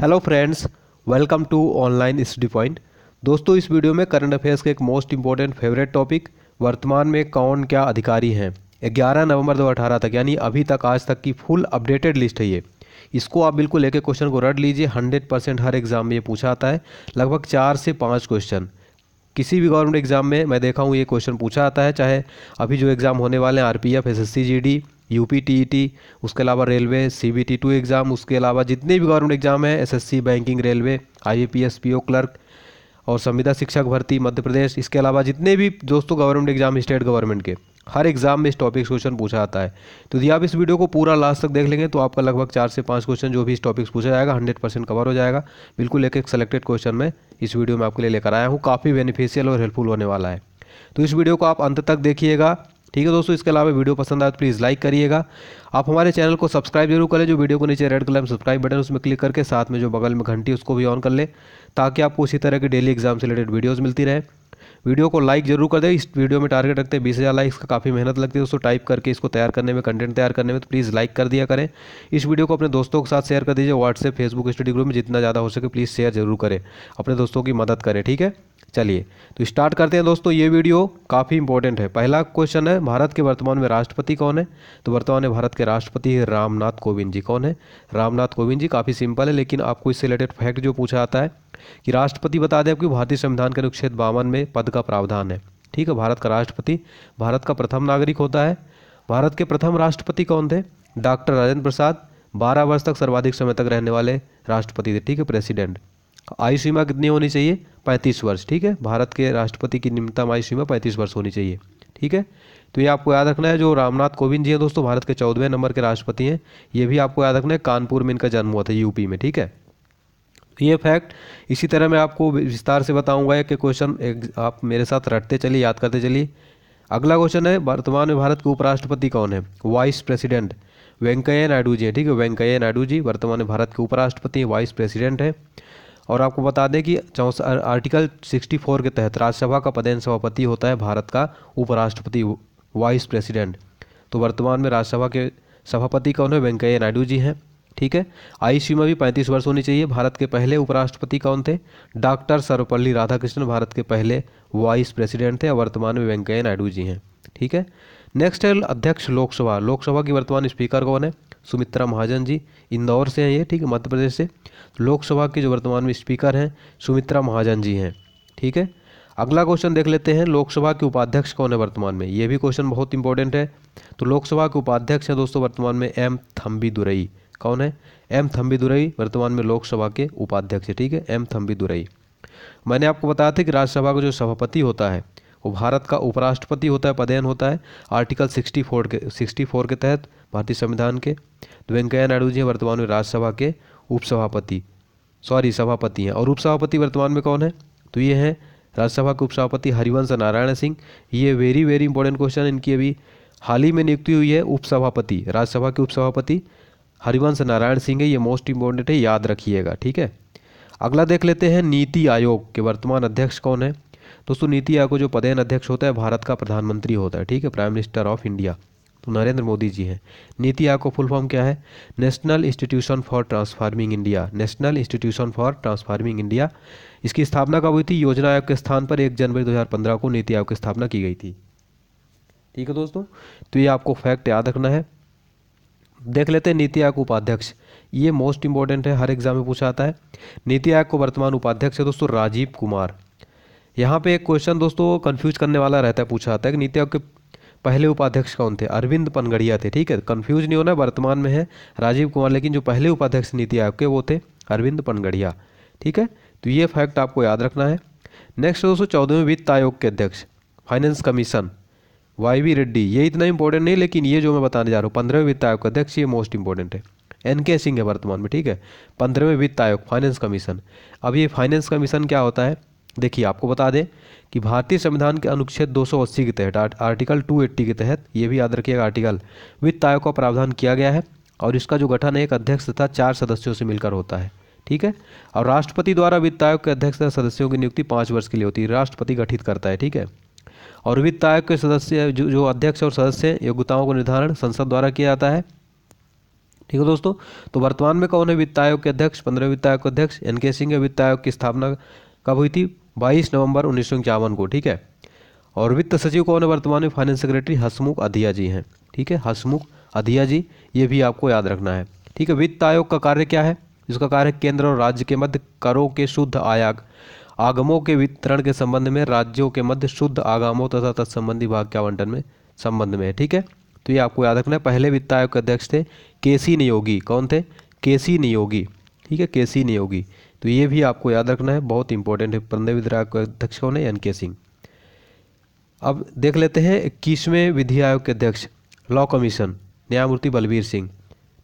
hello friends welcome to online study point दोस्तों इस video में करंट अफेयर्स के एक मोस्ट इंपॉर्टेंट फेवरेट टॉपिक वर्तमान में कौन क्या अधिकारी हैं 11 नवंबर 2018 तक यानी अभी तक आज तक की फुल अपडेटेड लिस्ट है ये इसको आप बिल्कुल लेके क्वेश्चन को रट लीजिए 100 परसेंट हर एग्ज़ाम में ये पूछा आता है लगभग चार से पाँच क्वेश्चन किसी भी गवर्नमेंट एग्ज़ाम में मैं देखा हूँ ये क्वेश्चन पूछा आता है चाहे अभी जो एग्ज़ाम होने वाले हैं R P F S S C G D E T उसके अलावा railway C B T two exam उसके अलावा जितने भी गवर्नमेंट एग्ज़ाम हैं C banking railway I A P S P O clerk और संविदा शिक्षक भर्ती मध्य प्रदेश इसके अलावा जितने भी दोस्तों गवर्नमेंट एग्ज़ाम स्टेट गवर्नमेंट के हर एग्ज़ाम में इस टॉपिक से क्वेश्चन पूछा जाता है तो यदि आप इस वीडियो को पूरा लास्ट तक देख लेंगे तो आपका लगभग चार से पाँच क्वेश्चन जो भी इस टॉपिक पूछा जाएगा हंड्रेड परसेंट कवर हो जाएगा बिल्कुल एक एक सेलेक्टेड क्वेश्चन मैं इस वीडियो में आपके लिए लेकर आया हूँ काफ़ी बेनिफिशियल और हेल्पफुल होने वाला है तो इस वीडियो को आप अंत तक देखिएगा ठीक है दोस्तों इसके अलावा वीडियो पसंद आए तो प्लीज़ लाइक करिएगा आप हमारे चैनल को सब्सक्राइब जरूर करें जो वीडियो को नीचे रेड कलर में सब्सक्राइब बटन उसमें क्लिक करके साथ में जो बगल में घंटी उसको भी ऑन कर लें ताकि आपको उसी तरह की डेली एग्जाम से रिलेटेड वीडियोज़ मिलती रहे वीडियो को लाइक जरूर कर दे इस वीडियो में टारगेट रखते हैं बीस हज़ार लाइक का काफ़ी मेहनत लगती है दोस्तों टाइप करके इसको तैयार करने में कंटेंट तैयार करने में तो प्लीज़ लाइक कर दिया करें इस वीडियो को अपने दोस्तों के साथ शेयर कर दीजिए व्हाट्सएप फेसबुक स्टडी ग्रुप में जितना ज़्यादा हो सके प्लीज़ शेयर जरूर करें अपने दोस्तों की मदद करें ठीक है चलिए तो स्टार्ट करते हैं दोस्तों ये वीडियो काफ़ी इंपॉर्टेंट है पहला क्वेश्चन है भारत के वर्तमान में राष्ट्रपति कौन है तो वर्तमान में भारत के राष्ट्रपति रामनाथ कोविंद जी कौन है रामनाथ कोविंद जी काफ़ी सिंपल है लेकिन आपको इससे रिलेटेड फैक्ट जो पूछा जाता है कि राष्ट्रपति बता दें आपकी भारतीय संविधान के अनुच्छेद बावन में पद का प्रावधान है ठीक है भारत का राष्ट्रपति भारत का प्रथम नागरिक होता है भारत के प्रथम राष्ट्रपति कौन थे डॉक्टर राजेंद्र प्रसाद बारह वर्ष तक सर्वाधिक समय तक रहने वाले राष्ट्रपति थे ठीक है प्रेसिडेंट आयु सीमा कितनी होनी चाहिए पैंतीस वर्ष ठीक है भारत के राष्ट्रपति की निम्नतम आयु सीमा पैंतीस वर्ष होनी चाहिए ठीक है तो ये आपको याद रखना है जो रामनाथ कोविंद जी हैं दोस्तों भारत के चौदहवें नंबर के राष्ट्रपति हैं ये भी आपको याद रखना है कानपुर में इनका जन्म हुआ था यूपी में ठीक है तो ये फैक्ट इसी तरह मैं आपको विस्तार से बताऊंगा कि क्वेश्चन आप मेरे साथ रटते चलिए याद करते चलिए अगला क्वेश्चन है वर्तमान में भारत के उपराष्ट्रपति कौन है वाइस प्रेसिडेंट वेंकैया नायडू जी हैं ठीक है वेंकैया नायडू जी वर्तमान में भारत के उपराष्ट्रपति वाइस प्रेसिडेंट हैं और आपको बता दें कि चौस आर्टिकल 64 के तहत राज्यसभा का पदेन सभापति होता है भारत का उपराष्ट्रपति वाइस प्रेसिडेंट तो वर्तमान में राज्यसभा के सभापति कौन है वेंकैया नायडू जी हैं ठीक है आयु में भी पैंतीस वर्ष होनी चाहिए भारत के पहले उपराष्ट्रपति कौन थे डॉक्टर सर्वपल्ली राधाकृष्णन भारत के पहले वाइस प्रेसिडेंट थे और वर्तमान में वेंकैया नायडू जी हैं ठीक है नेक्स्ट है अध्यक्ष लोकसभा लोकसभा की वर्तमान स्पीकर कौन है सुमित्रा महाजन जी इंदौर से हैं ये ठीक है मध्य प्रदेश से लोकसभा के जो वर्तमान में स्पीकर हैं सुमित्रा महाजन जी हैं ठीक है अगला क्वेश्चन देख लेते हैं लोकसभा के उपाध्यक्ष कौन है वर्तमान में ये भी क्वेश्चन बहुत इंपॉर्टेंट है तो लोकसभा के उपाध्यक्ष हैं दोस्तों वर्तमान में एम थम्बी दुरई कौन है एम थम्बी दुरई वर्तमान में लोकसभा के उपाध्यक्ष है ठीक है एम थम्बी दुरई मैंने आपको बताया था कि राज्यसभा का जो सभापति होता है वो भारत का उपराष्ट्रपति होता है पदयन होता है आर्टिकल 64 के 64 के तहत भारतीय संविधान के तो वेंकैया नायडू जी वर्तमान में राज्यसभा के उपसभापति सॉरी सभापति हैं और उपसभापति वर्तमान में कौन है तो ये हैं राज्यसभा के उपसभापति हरिवंश नारायण सिंह ये वेरी वेरी इंपॉर्टेंट क्वेश्चन इनकी अभी हाल ही में नियुक्ति हुई है उपसभापति राज्यसभा के उपसभापति हरिवंश नारायण सिंह है ये मोस्ट इंपॉर्टेंट है याद रखिएगा ठीक है अगला देख लेते हैं नीति आयोग के वर्तमान अध्यक्ष कौन है दोस्तों नीति आयोग जो पदेन अध्यक्ष होता है भारत का प्रधानमंत्री होता है ठीक है प्राइम मिनिस्टर ऑफ इंडिया तो नरेंद्र मोदी जी हैं नीति आयोग का फुल फॉर्म क्या है national institution for transforming India national institution for transforming India इसकी स्थापना कब हुई थी योजना आयोग के स्थान पर एक जनवरी दो को नीति आयोग की स्थापना की गई थी ठीक है दोस्तों तो ये आपको फैक्ट याद रखना है देख लेते हैं नीति आयोग उपाध्यक्ष ये मोस्ट इंपॉर्टेंट है हर एग्जाम में पूछा आता है नीति आयोग को वर्तमान उपाध्यक्ष है दोस्तों राजीव कुमार यहाँ पे एक क्वेश्चन दोस्तों कन्फ्यूज करने वाला रहता है पूछा जाता है कि नीति आयोग के पहले उपाध्यक्ष कौन थे अरविंद पनगड़िया थे ठीक है कन्फ्यूज नहीं होना वर्तमान में है राजीव कुमार लेकिन जो पहले उपाध्यक्ष नीति आयोग के वो थे अरविंद पनगड़िया ठीक है तो ये फैक्ट आपको याद रखना है नेक्स्ट दोस्तों चौदहवें वित्त आयोग के अध्यक्ष finance commission Y V Reddy ये इतना इंपॉर्टेंट नहीं लेकिन ये जो मैं बताने जा रहा हूँ पंद्रहवें वित्त आयोग का अध्यक्ष ये मोस्ट इंपॉर्टेंट है एन के सिंह है वर्तमान में ठीक है पंद्रहवें वित्त आयोग फाइनेंस कमीशन अब ये फाइनेंस कमीशन क्या होता है देखिए आपको बता दें कि भारतीय संविधान के अनुच्छेद 280 के तहत आर्टिकल 280 के तहत ये भी याद रखिएगा आर्टिकल वित्त आयोग का प्रावधान किया गया है और इसका जो गठन है एक अध्यक्ष तथा चार सदस्यों से मिलकर होता है ठीक है और राष्ट्रपति द्वारा वित्त आयोग के अध्यक्ष तथा सदस्यों की नियुक्ति पाँच वर्ष के लिए होती है राष्ट्रपति गठित करता है ठीक है और वित्त आयोग के सदस्य जो जो अध्यक्ष और सदस्य योग्यताओं का निर्धारण संसद द्वारा किया जाता है ठीक है दोस्तों तो वर्तमान में कौन है वित्त आयोग के अध्यक्ष पंद्रह वित्त आयोग के अध्यक्ष एन के सिंह वित्त आयोग की स्थापना कब हुई थी 22 नवंबर उन्नीस को ठीक है और वित्त सचिव कौन है वर्तमान में फाइनेंस सेक्रेटरी हसमुख अधिया जी हैं ठीक है हसमुख अधिया जी ये भी आपको याद रखना है ठीक है वित्त आयोग का कार्य क्या है इसका कार्य केंद्र और राज्य के मध्य करों के शुद्ध आयाग आगमों के वितरण के संबंध में राज्यों के मध्य शुद्ध आगमों तथा तत्संबंधी भाग के आवंटन में संबंध में है ठीक है तो ये आपको याद रखना है पहले वित्त आयोग के अध्यक्ष थे के नियोगी कौन थे के नियोगी ठीक है के सी नियोगी तो ये भी आपको याद रखना है बहुत इंपॉर्टेंट है पंद्रह विधायक के अध्यक्ष कौन है एन के सिंह अब देख लेते हैं इक्कीसवें विधि आयोग के अध्यक्ष लॉ कमीशन न्यायमूर्ति बलबीर सिंह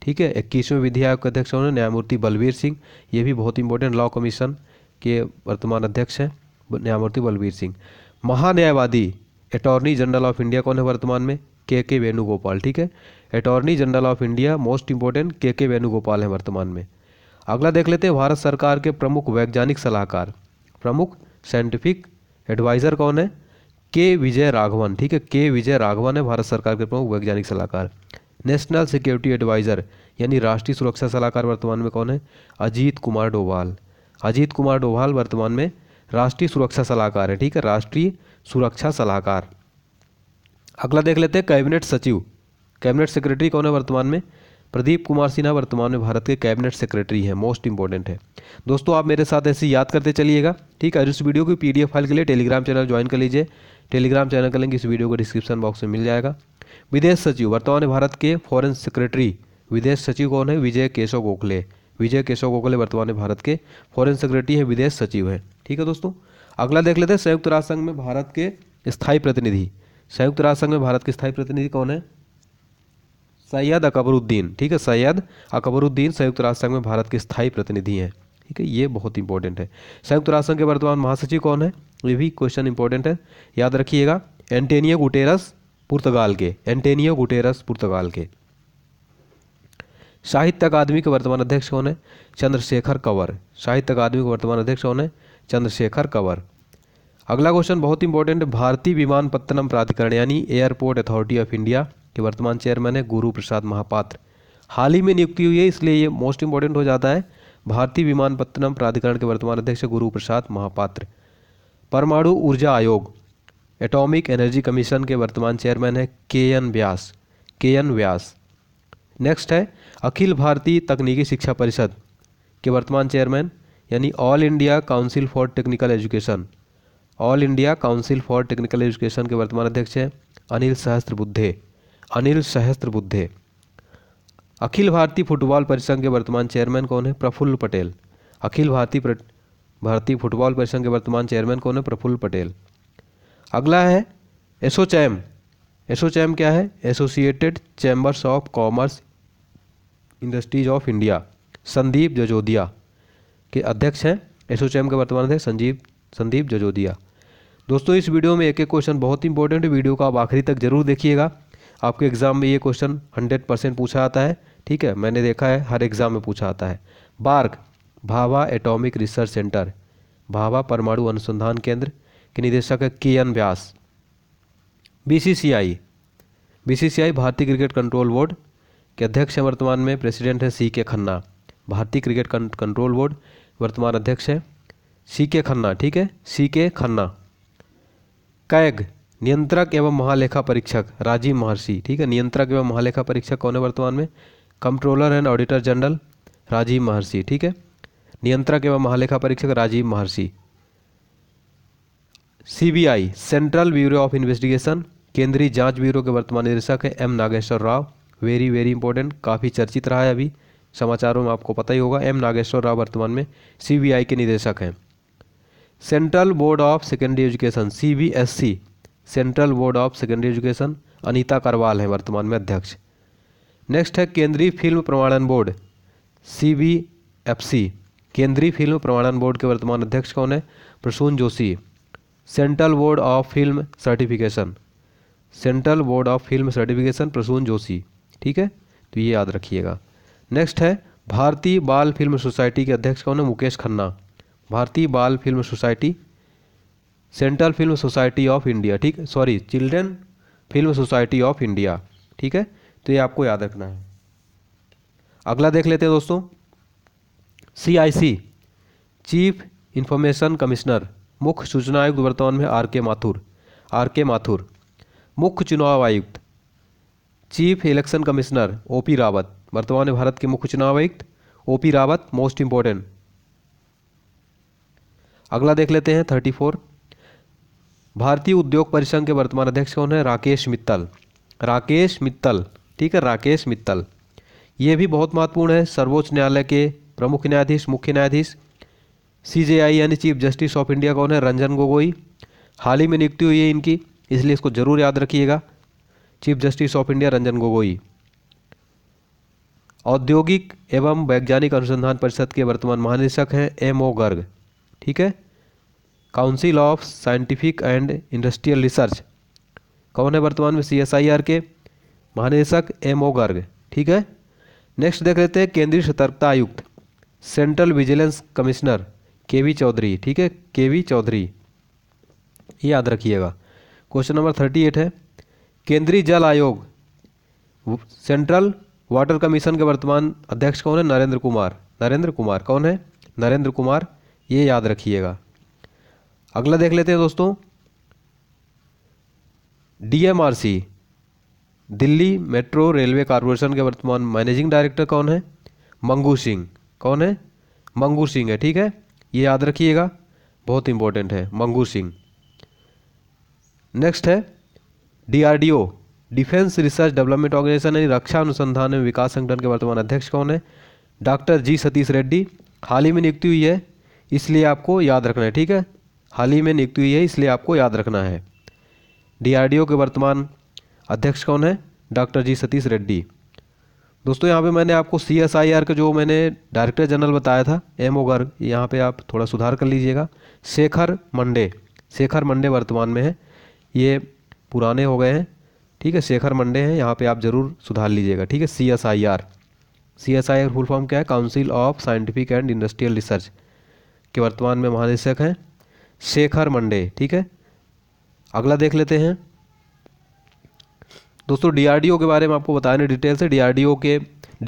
ठीक है इक्कीसवें विधि आयोग के अध्यक्ष कौन है न्यायमूर्ति बलबीर सिंह ये भी बहुत इंपॉर्टेंट लॉ कमीशन के वर्तमान अध्यक्ष हैं न्यायमूर्ति बलबीर सिंह महान्यायवादी अटॉर्नी जनरल ऑफ इंडिया कौन है वर्तमान में के के वेणुगोपाल ठीक है attorney general of India most important K K Venugopal हैं वर्तमान में अगला देख लेते हैं भारत सरकार के प्रमुख वैज्ञानिक सलाहकार प्रमुख साइंटिफिक एडवाइज़र कौन है के विजय राघवन ठीक है के विजय राघवन है भारत सरकार के प्रमुख वैज्ञानिक सलाहकार नेशनल सिक्योरिटी एडवाइज़र यानी राष्ट्रीय सुरक्षा सलाहकार वर्तमान में कौन है अजीत कुमार डोभाल अजीत कुमार डोभाल वर्तमान में राष्ट्रीय सुरक्षा सलाहकार है ठीक है राष्ट्रीय सुरक्षा सलाहकार अगला देख लेते हैं कैबिनेट सचिव कैबिनेट सेक्रेटरी कौन है वर्तमान में प्रदीप कुमार सिन्हा वर्तमान में भारत के कैबिनेट सेक्रेटरी हैं मोस्ट इंपॉर्टेंट है दोस्तों आप मेरे साथ ऐसे याद करते चलिएगा ठीक है इस वीडियो की पीडीएफ फाइल के लिए टेलीग्राम चैनल ज्वाइन कर लीजिए टेलीग्राम चैनल का लिंक इस वीडियो को डिस्क्रिप्शन बॉक्स में मिल जाएगा विदेश सचिव वर्तमान में भारत के फॉरेन सेक्रेटरी विदेश सचिव कौन है विजय केशव गोखले विजय केशव गोखले वर्तमान में भारत के फॉरेन सेक्रेटरी हैं विदेश सचिव हैं ठीक है दोस्तों अगला देख लेते हैं संयुक्त राष्ट्र संघ में भारत के स्थायी प्रतिनिधि संयुक्त राष्ट्र संघ में भारत के स्थायी प्रतिनिधि कौन है सैयद अकबरुद्दीन ठीक है सैयद अकबरुद्दीन संयुक्त राष्ट्र संघ में भारत के स्थायी प्रतिनिधि हैं ठीक है ये बहुत इंपॉर्टेंट है संयुक्त राष्ट्र संघ के वर्तमान महासचिव कौन है ये भी क्वेश्चन इंपॉर्टेंट है याद रखिएगा एंटेनियो गुटेरस पुर्तगाल के एंटेनियो गुटेरस पुर्तगाल के साहित्य अकादमी के वर्तमान अध्यक्ष कौन है चंद्रशेखर कंवर साहित्य अकादमी के वर्तमान अध्यक्ष कौन है चंद्रशेखर कंवर अगला क्वेश्चन बहुत इंपॉर्टेंट है भारतीय विमानपत्तनम प्राधिकरण यानी एयरपोर्ट अथॉरिटी ऑफ इंडिया के वर्तमान चेयरमैन है गुरु प्रसाद महापात्र हाल ही में नियुक्ति हुई है इसलिए ये मोस्ट इंपॉर्टेंट हो जाता है भारतीय विमानपत्तनम प्राधिकरण के वर्तमान अध्यक्ष गुरु प्रसाद महापात्र परमाणु ऊर्जा आयोग एटॉमिक एनर्जी कमीशन के वर्तमान चेयरमैन है के एन व्यास के एन व्यास नेक्स्ट है अखिल भारतीय तकनीकी शिक्षा परिषद के वर्तमान चेयरमैन यानी all India council for technical education all India council for technical education के वर्तमान अध्यक्ष हैं अनिल सहस्त्रबुद्धे अनिल सहस्त्रबुद्धे अखिल भारतीय फुटबॉल परिसंघ के वर्तमान चेयरमैन कौन है प्रफुल्ल पटेल अखिल भारतीय भारतीय फुटबॉल परिसंघ के वर्तमान चेयरमैन कौन है प्रफुल्ल पटेल अगला है एसोचैम एसोचैम क्या है associated chambers of commerce industries of India Sandeep Jajodia के अध्यक्ष हैं एसोचैम के वर्तमान अध्यक्ष संजीव संदीप जजोदिया दोस्तों इस वीडियो में एक एक क्वेश्चन बहुत इंपॉर्टेंट है वीडियो को आप आखिरी तक जरूर देखिएगा आपके एग्ज़ाम में ये क्वेश्चन हंड्रेड परसेंट पूछा आता है ठीक है मैंने देखा है हर एग्ज़ाम में पूछा आता है BARC Bhabha atomic research centre Bhabha परमाणु अनुसंधान केंद्र के निदेशक है K N Vyas BCCI BCCI भारतीय क्रिकेट कंट्रोल बोर्ड के अध्यक्ष हैं वर्तमान में प्रेसिडेंट है सी के खन्ना भारतीय क्रिकेट कंट्रोल बोर्ड वर्तमान अध्यक्ष है सी के खन्ना ठीक है सी के खन्ना कैग नियंत्रक एवं महालेखा परीक्षक राजीव महर्षि ठीक है नियंत्रक एवं महालेखा परीक्षक कौन है वर्तमान में controller and auditor general Rajiv Mahrishi ठीक है नियंत्रक एवं महालेखा परीक्षक Rajiv Mahrishi CBI central bureau of investigation केंद्रीय जांच ब्यूरो के वर्तमान निदेशक है M Nageswara Rao very very important काफ़ी चर्चित रहा है अभी समाचारों में आपको पता ही होगा एम नागेश्वर राव वर्तमान में सीबीआई के निदेशक हैं central board of secondary education CBSE central board of secondary education Anita Karwal हैं वर्तमान में अध्यक्ष नेक्स्ट है केंद्रीय फिल्म प्रमाणन बोर्ड सी बी एफ सी केंद्रीय फिल्म प्रमाणन बोर्ड के वर्तमान अध्यक्ष कौन है Prasoon Joshi central board of film certification central board of film certification Prasoon Joshi ठीक है तो ये याद रखिएगा नेक्स्ट है भारतीय बाल फिल्म सोसाइटी के अध्यक्ष कौन है मुकेश खन्ना भारतीय बाल film society central film society of India ठीक sorry children film society of India ठीक है तो ये आपको याद रखना है अगला देख लेते हैं दोस्तों सीआईसी चीफ इंफॉर्मेशन कमिश्नर मुख्य सूचना आयुक्त वर्तमान में आर के माथुर आर के माथुर मुख्य चुनाव आयुक्त chief election commissioner O P Rawat वर्तमान में भारत के मुख्य चुनाव आयुक्त O P Rawat most important अगला देख लेते हैं थर्टी फोर भारतीय उद्योग परिसंघ के वर्तमान अध्यक्ष कौन है राकेश मित्तल राकेश मित्तल ठीक है राकेश मित्तल ये भी बहुत महत्वपूर्ण है सर्वोच्च न्यायालय के प्रमुख न्यायाधीश मुख्य न्यायाधीश सी जे आई यानी चीफ जस्टिस ऑफ इंडिया कौन है रंजन गोगोई हाल ही में नियुक्ति हुई है इनकी इसलिए इसको जरूर याद रखिएगा chief justice of India Ranjan Gogoi औद्योगिक एवं वैज्ञानिक अनुसंधान परिषद के वर्तमान महानिदेशक हैं एम ओ गर्ग ठीक है council of scientific and industrial research कौन है वर्तमान में सी के महानिदेशक एम ओ गर्ग ठीक है नेक्स्ट देख लेते हैं केंद्रीय सतर्कता आयुक्त central vigilance commissioner K V Chowdary ठीक है के वी चौधरी ये याद रखिएगा क्वेश्चन नंबर थर्टी एट है केंद्रीय जल आयोग सेंट्रल वाटर कमीशन के वर्तमान अध्यक्ष कौन है नरेंद्र कुमार नरेंद्र कुमार कौन है नरेंद्र कुमार ये याद रखिएगा अगला देख लेते हैं दोस्तों DMRC Delhi metro railway corporation के वर्तमान मैनेजिंग डायरेक्टर कौन है मंगू सिंह कौन है मंगू सिंह है ठीक है ये याद रखिएगा बहुत इंपॉर्टेंट है मंगू सिंह नेक्स्ट है DRDO defence research development organisation यानी रक्षा अनुसंधान एवं विकास संगठन के वर्तमान अध्यक्ष कौन है डॉक्टर जी सतीश रेड्डी हाल ही में नियुक्ति हुई है इसलिए आपको याद रखना है ठीक है हाल ही में नियुक्त हुई है इसलिए आपको याद रखना है डीआरडीओ के वर्तमान अध्यक्ष कौन है डॉक्टर जी सतीश रेड्डी दोस्तों यहाँ पे मैंने आपको सी एस आई आर का जो मैंने डायरेक्टर जनरल बताया था एम ओ गर्ग यहाँ पर आप थोड़ा सुधार कर लीजिएगा शेखर मंडे शेखर मंडे वर्तमान में है ये पुराने हो गए हैं ठीक है शेखर मंडे हैं यहाँ पे आप ज़रूर सुधार लीजिएगा ठीक है C S I R C S I R full form क्या है council of scientific and industrial research के वर्तमान में महानिदेशक हैं शेखर मंडे ठीक है अगला देख लेते हैं दोस्तों डीआरडीओ के बारे में आपको रहे डिटेल से डीआरडीओ के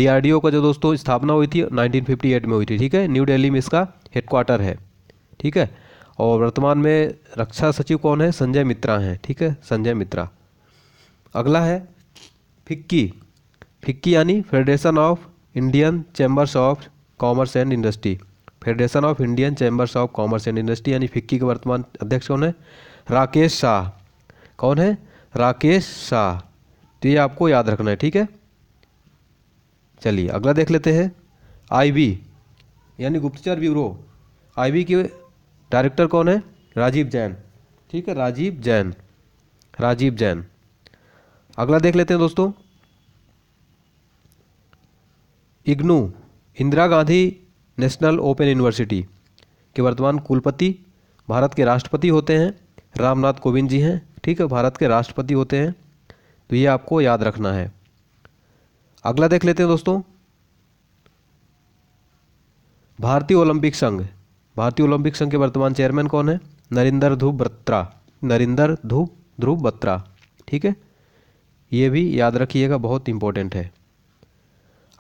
डीआरडीओ का जो दोस्तों स्थापना हुई थी 1958 में हुई थी ठीक है न्यू दिल्ली में इसका हेडक्वार्टर है ठीक है और वर्तमान में रक्षा सचिव कौन है संजय मित्रा हैं ठीक है संजय मित्रा अगला है फिक्की फिक्की यानी federation of Indian chambers of commerce and industry federation of Indian chambers of commerce and industry यानी फिक्की के वर्तमान अध्यक्ष कौन है राकेश शाह कौन है राकेश शाह तो ये आपको याद रखना है ठीक है चलिए अगला देख लेते हैं आईबी यानी गुप्तचर ब्यूरो आईबी के डायरेक्टर कौन है राजीव जैन ठीक है राजीव जैन राजीव जैन अगला देख लेते हैं दोस्तों IGNOU Indira Gandhi national open university के वर्तमान कुलपति भारत के राष्ट्रपति होते हैं रामनाथ कोविंद जी हैं ठीक है भारत के राष्ट्रपति होते हैं तो ये आपको याद रखना है अगला देख लेते हैं दोस्तों भारतीय ओलंपिक संघ भारतीय ओलंपिक संघ के वर्तमान चेयरमैन कौन है नरिंदर ध्रुव बत्रा नरिंदर ध्रुव ध्रुव बत्रा ठीक है ये भी याद रखिएगा बहुत इंपॉर्टेंट है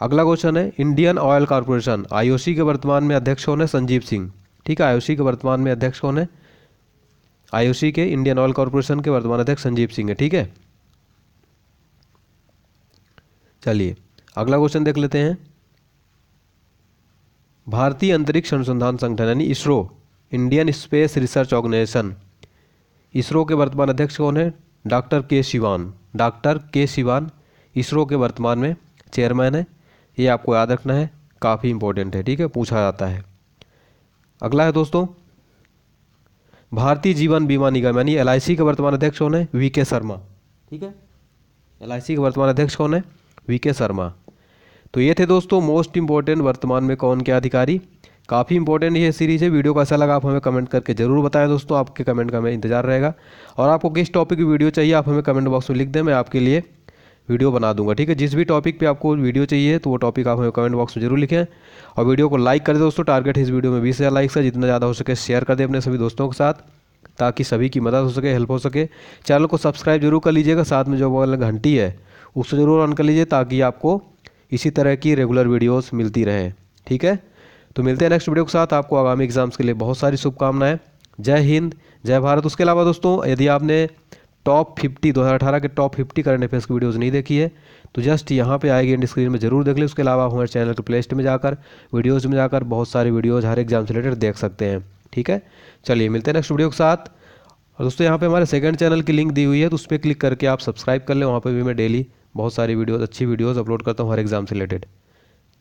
अगला क्वेश्चन है इंडियन ऑयल कॉरपोरेशन आईओसी के वर्तमान में अध्यक्ष कौन है संजीव सिंह ठीक है आईओसी के वर्तमान में अध्यक्ष कौन है आईओसी के इंडियन ऑयल कॉरपोरेशन के वर्तमान अध्यक्ष संजीव सिंह है ठीक है चलिए अगला क्वेश्चन देख लेते हैं भारतीय अंतरिक्ष अनुसंधान संगठन यानी ISRO Indian space research organisation ISRO के वर्तमान अध्यक्ष कौन है डॉक्टर के शिवान डॉक्टर के शिवान इसरो के वर्तमान में चेयरमैन है ये आपको याद रखना है काफ़ी इंपॉर्टेंट है ठीक है पूछा जाता है अगला है दोस्तों भारतीय जीवन बीमा निगम यानी एल के वर्तमान अध्यक्ष कौन है वी के शर्मा ठीक है एल के वर्तमान अध्यक्ष कौन है वी के शर्मा तो ये थे दोस्तों मोस्ट इंपॉर्टेंट वर्तमान में कौन के अधिकारी काफ़ी इंपॉर्टेंट ये सीरीज है वीडियो कैसा लगा आप हमें कमेंट करके ज़रूर बताएं दोस्तों आपके कमेंट का हमें इंतजार रहेगा और आपको किस टॉपिक की वीडियो चाहिए आप हमें कमेंट बॉक्स में लिख दें मैं आपके लिए वीडियो बना दूंगा ठीक है जिस भी टॉपिक पे आपको वीडियो चाहिए तो वो टॉपिक आप हमें कमेंट बॉक्स में जरूर लिखें और वीडियो को लाइक कर दे दोस्तों टारगेट इस वीडियो में बीस हज़ार लाइक्स है जितना ज़्यादा हो सके शेयर कर दे अपने सभी दोस्तों के साथ ताकि सभी की मदद हो सके हेल्प हो सके चैनल को सब्सक्राइब जरूर कर लीजिएगा साथ में जो वाला घंटी है उसको जरूर ऑन कर लीजिए ताकि आपको इसी तरह की रेगुलर वीडियोज़ मिलती रहें ठीक है तो मिलते हैं नेक्स्ट वीडियो के साथ आपको आगामी एग्जाम्स के लिए बहुत सारी शुभकामनाएं जय हिंद जय भारत उसके अलावा दोस्तों यदि आपने टॉप हज़ार अठारह के टॉप फिफ्टी करंट अफेयर्स की वीडियोज़ नहीं देखी है तो जस्ट यहाँ पे आएगी एंड स्क्रीन में जरूर देख ले उसके अलावा हमारे चैनल के प्ले लिस्ट में जाकर वीडियोज़ में जाकर बहुत सारे वीडियोज़ हर एग्जाम से रिलेटेड देख सकते हैं ठीक है चलिए मिलते हैं नेक्स्ट वीडियो के साथ और दोस्तों यहाँ पे हमारे सेकंड चैनल की लिंक दी हुई है तो उस पर क्लिक करके आप सब्सक्राइब कर लें वहाँ पर भी मैं डेली बहुत सारी वीडियोज़ अच्छी वीडियोज़ अपलोड करता हूँ हर एग्जाम से related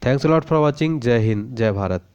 thanks lot for watching जय हिंद जय भारत